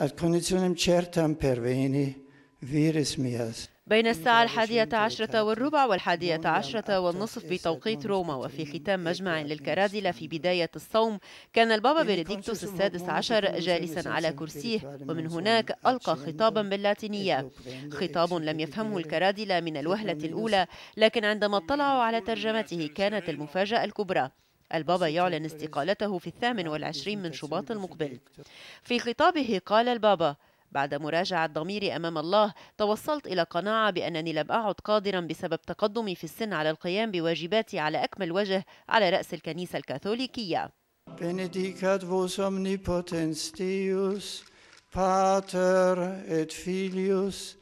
ad conditionem certam perveni virus mias. بين الساعة الحادية عشرة والربع والحادية عشرة والنصف بتوقيت روما وفي ختام مجمع للكرازلة في بداية الصوم كان البابا بنديكتوس السادس عشر جالسا على كرسيه ومن هناك ألقى خطابا باللاتينية خطاب لم يفهمه الكرازلة من الوهلة الأولى لكن عندما اطلعوا على ترجمته كانت المفاجأة الكبرى البابا يعلن استقالته في الثامن والعشرين من شباط المقبل في خطابه قال البابا بعد مراجعة ضميري أمام الله توصلت إلى قناعة بأنني لم أعد قادرا بسبب تقدمي في السن على القيام بواجباتي على أكمل وجه على رأس الكنيسة الكاثوليكية Benedicat vos omnipotens Deus, Pater et Filius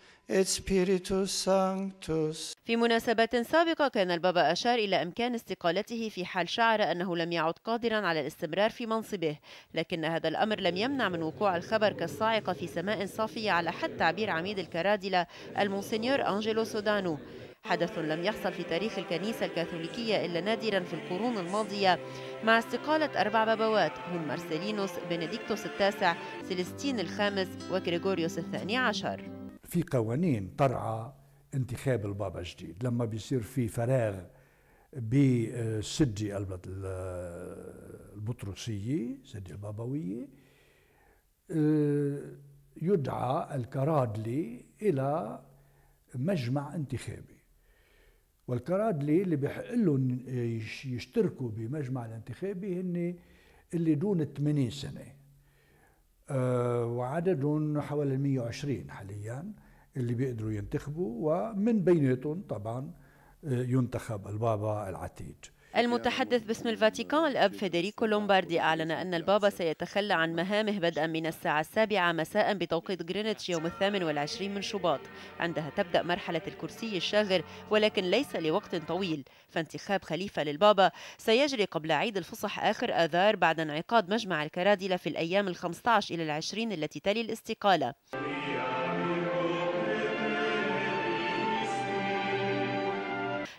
في مناسبة سابقة كان البابا أشار إلى إمكان استقالته في حال شعر أنه لم يعد قادرا على الاستمرار في منصبه لكن هذا الأمر لم يمنع من وقوع الخبر كالصاعقة في سماء صافية على حد تعبير عميد الكرادلة المونسينيور أنجلو سودانو حدث لم يحصل في تاريخ الكنيسة الكاثوليكية إلا نادرا في القرون الماضية مع استقالة أربع بابوات هم مارسيلينوس بنديكتوس التاسع سيلستين الخامس وغريغوريوس الثاني عشر في قوانين ترعى انتخاب البابا الجديد لما بيصير في فراغ بسدي البطرسية سدي البابوية آه، يدعى الكرادلي إلى مجمع انتخابي والكرادلي اللي بحق لهم يشتركوا بمجمع الانتخابي هن اللي دون 80 سنه آه، وعددهم حوالي 120 حاليا اللي بيقدروا ينتخبوا ومن بيناتهم طبعا آه، ينتخب البابا العتيج المتحدث باسم الفاتيكان الأب فيدريكو لومباردي أعلن أن البابا سيتخلى عن مهامه بدءا من الساعة السابعة مساء بتوقيت غرينتش يوم الثامن والعشرين من شباط عندها تبدأ مرحلة الكرسي الشاغر ولكن ليس لوقت طويل فانتخاب خليفة للبابا سيجري قبل عيد الفصح آخر آذار بعد انعقاد مجمع الكرادلة في الأيام الخمسة عشر إلى العشرين التي تلي الاستقالة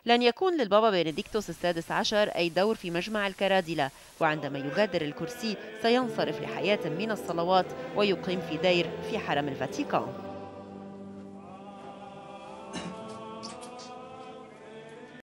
لن يكون للبابا بنديكتوس السادس عشر أي دور في مجمع الكرادلة وعندما يغادر الكرسي سينصرف لحياة من الصلوات ويقيم في دير في حرم الفاتيكان